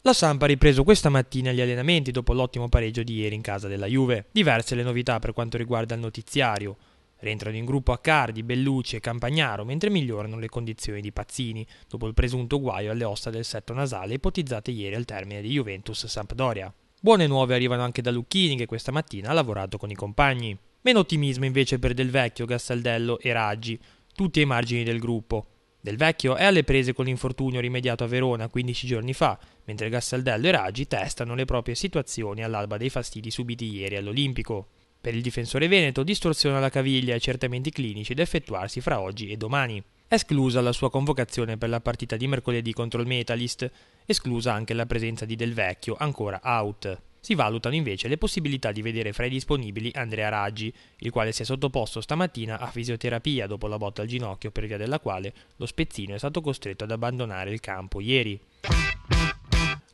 La Sampa ha ripreso questa mattina gli allenamenti dopo l'ottimo pareggio di ieri in casa della Juve. Diverse le novità per quanto riguarda il notiziario. Rientrano in gruppo Accardi, Bellucci e Campagnaro, mentre migliorano le condizioni di Pazzini, dopo il presunto guaio alle ossa del setto nasale ipotizzate ieri al termine di Juventus-Sampdoria. Buone nuove arrivano anche da Lucchini, che questa mattina ha lavorato con i compagni. Meno ottimismo invece per Del Vecchio, Gastaldello e Raggi, tutti ai margini del gruppo. Del Vecchio è alle prese con l'infortunio rimediato a Verona 15 giorni fa, mentre Gassaldello e Raggi testano le proprie situazioni all'alba dei fastidi subiti ieri all'Olimpico. Per il difensore veneto distorsione alla caviglia e accertamenti clinici da effettuarsi fra oggi e domani. Esclusa la sua convocazione per la partita di mercoledì contro il Metalist, esclusa anche la presenza di Del Vecchio, ancora out si valutano invece le possibilità di vedere fra i disponibili Andrea Raggi, il quale si è sottoposto stamattina a fisioterapia dopo la botta al ginocchio per via della quale lo spezzino è stato costretto ad abbandonare il campo ieri.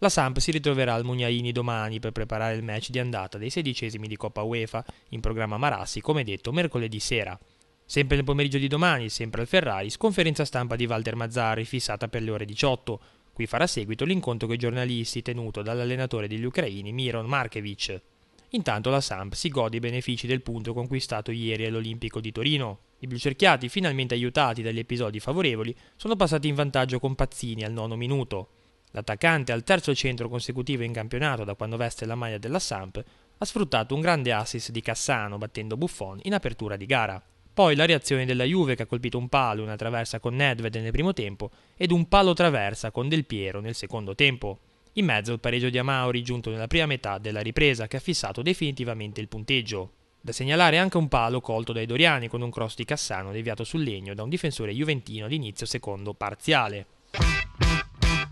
La Samp si ritroverà al Mugnaini domani per preparare il match di andata dei sedicesimi di Coppa UEFA, in programma Marassi, come detto, mercoledì sera. Sempre nel pomeriggio di domani, sempre al Ferraris, conferenza stampa di Walter Mazzari, fissata per le ore 18, Qui farà seguito l'incontro con i giornalisti tenuto dall'allenatore degli ucraini Miron Markevic. Intanto la Samp si gode i benefici del punto conquistato ieri all'Olimpico di Torino. I blucerchiati, finalmente aiutati dagli episodi favorevoli, sono passati in vantaggio con Pazzini al nono minuto. L'attaccante, al terzo centro consecutivo in campionato da quando veste la maglia della Samp, ha sfruttato un grande assist di Cassano battendo Buffon in apertura di gara. Poi la reazione della Juve che ha colpito un palo, una traversa con Nedved nel primo tempo ed un palo traversa con Del Piero nel secondo tempo. In mezzo il pareggio di Amauri giunto nella prima metà della ripresa che ha fissato definitivamente il punteggio. Da segnalare anche un palo colto dai Doriani con un cross di Cassano deviato sul legno da un difensore juventino all'inizio secondo parziale.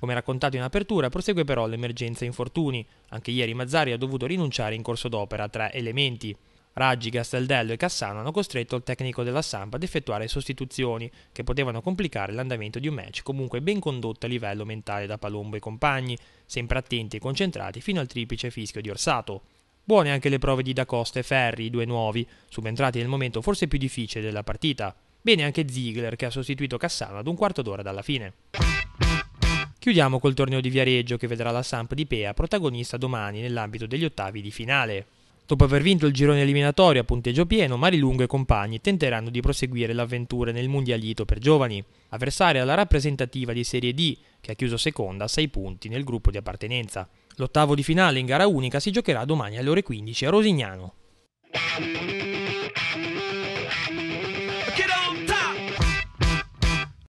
Come raccontato in apertura, prosegue però l'emergenza infortuni. Anche ieri Mazzari ha dovuto rinunciare in corso d'opera a tre elementi. Raggi, Castaldello e Cassano hanno costretto il tecnico della Samp ad effettuare sostituzioni che potevano complicare l'andamento di un match comunque ben condotto a livello mentale da Palombo e compagni, sempre attenti e concentrati fino al triplice fischio di Orsato. Buone anche le prove di Da Costa e Ferri, i due nuovi, subentrati nel momento forse più difficile della partita. Bene anche Ziegler che ha sostituito Cassano ad un quarto d'ora dalla fine. Chiudiamo col torneo di Viareggio che vedrà la Samp di Pea protagonista domani nell'ambito degli ottavi di finale. Dopo aver vinto il girone eliminatorio a punteggio pieno, Marilungo e compagni tenteranno di proseguire l'avventura nel Mundialito per giovani, avversaria alla rappresentativa di Serie D, che ha chiuso seconda a 6 punti nel gruppo di appartenenza. L'ottavo di finale in gara unica si giocherà domani alle ore 15 a Rosignano.